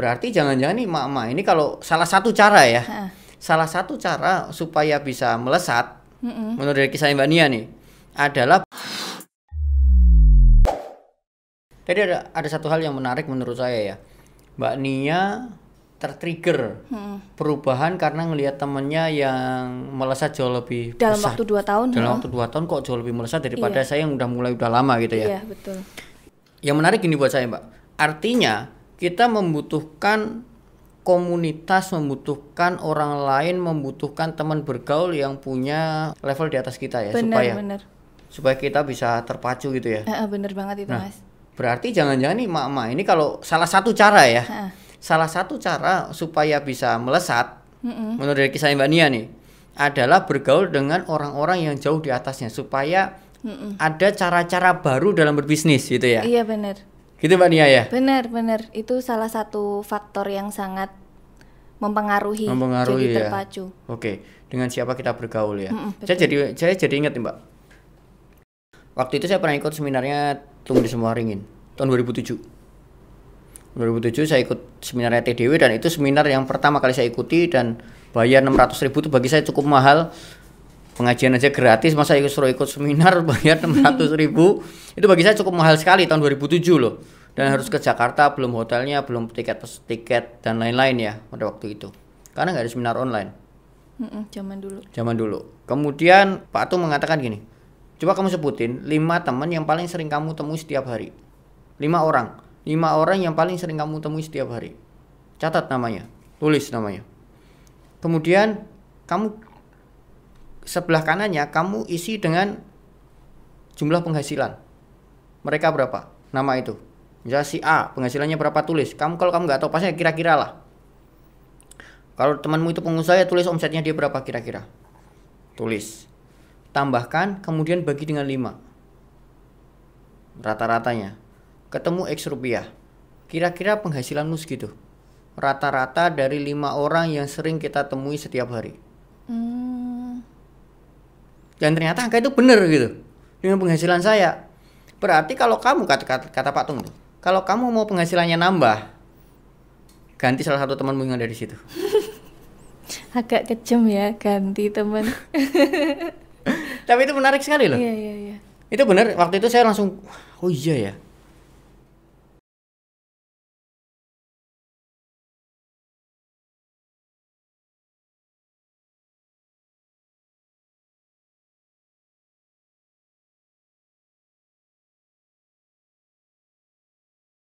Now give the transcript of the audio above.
Berarti jangan-jangan nih mak-mak ini kalau salah satu cara ya, ha. salah satu cara supaya bisa melesat, mm -mm. menurut dari kisah Mbak Nia nih, adalah Tadi ada, ada satu hal yang menarik menurut saya ya, Mbak Nia tertrigger hmm. perubahan karena ngelihat temennya yang melesat jauh lebih dalam besar. waktu dua tahun dalam ya. waktu dua tahun kok jauh lebih melesat daripada iya. saya yang udah mulai udah lama gitu ya. Iya betul. Yang menarik ini buat saya mbak, artinya kita membutuhkan komunitas membutuhkan orang lain membutuhkan teman bergaul yang punya level di atas kita ya bener, supaya bener. supaya kita bisa terpacu gitu ya uh, bener banget itu nah, mas berarti jangan-jangan nih mak emak ini kalau salah satu cara ya uh. salah satu cara supaya bisa melesat menurut dari kisah mbak Nia nih adalah bergaul dengan orang-orang yang jauh di atasnya supaya mm -mm. ada cara-cara baru dalam berbisnis gitu ya iya benar Gitu Mbak Nia ya? Benar, benar. Itu salah satu faktor yang sangat mempengaruhi, mempengaruhi jadi ya. terpacu. Oke, dengan siapa kita bergaul ya. Mm -mm, saya jadi saya jadi ingat nih, Mbak. Waktu itu saya pernah ikut seminarnya tunggu di Semua Ringin tahun 2007. 2007 saya ikut seminarnya TDW dan itu seminar yang pertama kali saya ikuti dan bayar 600 ribu itu bagi saya cukup mahal pengajian aja gratis masa ikut suruh ikut seminar bayar 600 ribu itu bagi saya cukup mahal sekali tahun 2007 loh dan harus ke Jakarta belum hotelnya belum tiket tiket dan lain-lain ya pada waktu itu karena nggak ada seminar online mm zaman dulu zaman dulu kemudian Pak Atung mengatakan gini coba kamu sebutin lima teman yang paling sering kamu temui setiap hari lima orang lima orang yang paling sering kamu temui setiap hari catat namanya tulis namanya kemudian kamu sebelah kanannya kamu isi dengan jumlah penghasilan mereka berapa nama itu misalnya si A penghasilannya berapa tulis kamu kalau kamu nggak tahu pasti kira-kira lah kalau temanmu itu pengusaha ya tulis omsetnya dia berapa kira-kira tulis tambahkan kemudian bagi dengan 5 rata-ratanya ketemu X rupiah kira-kira penghasilanmu segitu rata-rata dari lima orang yang sering kita temui setiap hari hmm. dan ternyata angka itu benar gitu dengan penghasilan saya Berarti kalau kamu kata kata, kata Pak Tung kalau kamu mau penghasilannya nambah ganti salah satu temanmu yang ada di situ agak kejam ya ganti teman tapi itu menarik sekali loh iya iya iya itu benar waktu itu saya langsung oh iya ya